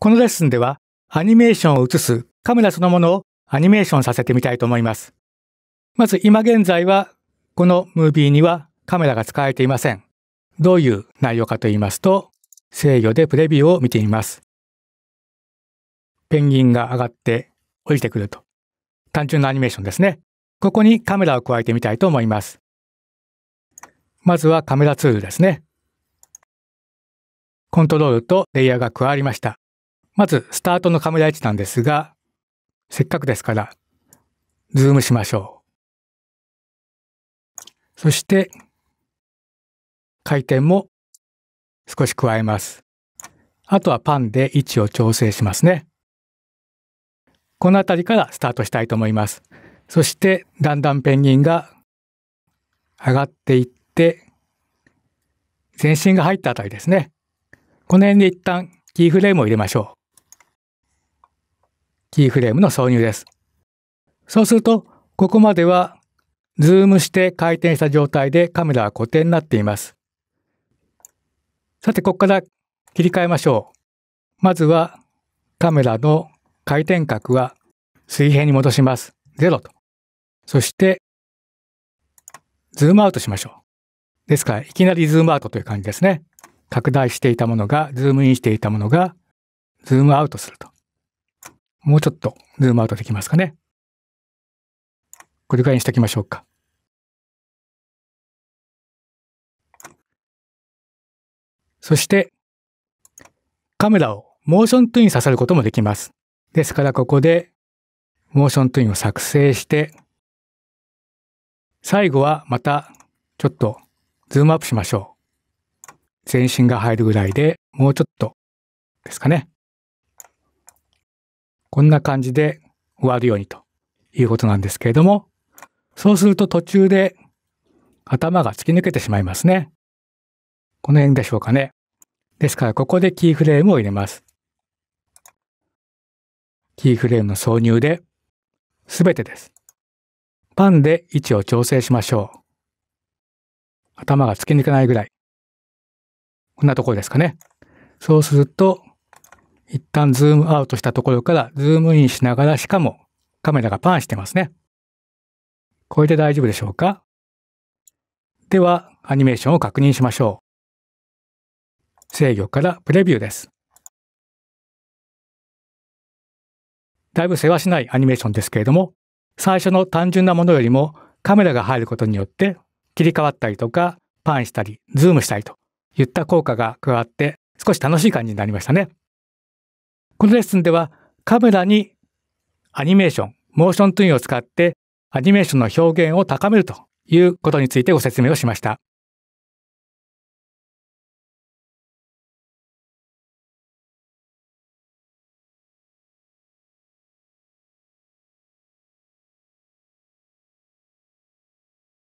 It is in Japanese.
このレッスンではアニメーションを映すカメラそのものをアニメーションさせてみたいと思います。まず今現在はこのムービーにはカメラが使われていません。どういう内容かと言いますと、制御でプレビューを見てみます。ペンギンが上がって降りてくると。単純なアニメーションですね。ここにカメラを加えてみたいと思います。まずはカメラツールですね。コントロールとレイヤーが加わりました。まず、スタートのカメラ位置なんですが、せっかくですから、ズームしましょう。そして、回転も少し加えます。あとはパンで位置を調整しますね。この辺りからスタートしたいと思います。そして、だんだんペンギンが上がっていって、全身が入ったあたりですね。この辺で一旦キーフレームを入れましょう。キーフレームの挿入です。そうすると、ここまでは、ズームして回転した状態でカメラは固定になっています。さて、ここから切り替えましょう。まずは、カメラの回転角は水平に戻します。0と。そして、ズームアウトしましょう。ですから、いきなりズームアウトという感じですね。拡大していたものが、ズームインしていたものが、ズームアウトすると。もうちょっとズームアウトできますかね。これぐらいにしておきましょうか。そして、カメラをモーショントゥインさせることもできます。ですからここで、モーショントゥインを作成して、最後はまた、ちょっと、ズームアップしましょう。全身が入るぐらいで、もうちょっと、ですかね。こんな感じで終わるようにということなんですけれども、そうすると途中で頭が突き抜けてしまいますね。この辺でしょうかね。ですからここでキーフレームを入れます。キーフレームの挿入で全てです。パンで位置を調整しましょう。頭が突き抜けないぐらい。こんなところですかね。そうすると、一旦ズームアウトしたところからズームインしながらしかもカメラがパンしてますね。これで大丈夫でしょうかではアニメーションを確認しましょう。制御からプレビューです。だいぶ世話しないアニメーションですけれども最初の単純なものよりもカメラが入ることによって切り替わったりとかパンしたりズームしたりといった効果が加わって少し楽しい感じになりましたね。このレッスンではカメラにアニメーション、モーショントゥインを使ってアニメーションの表現を高めるということについてご説明をしました。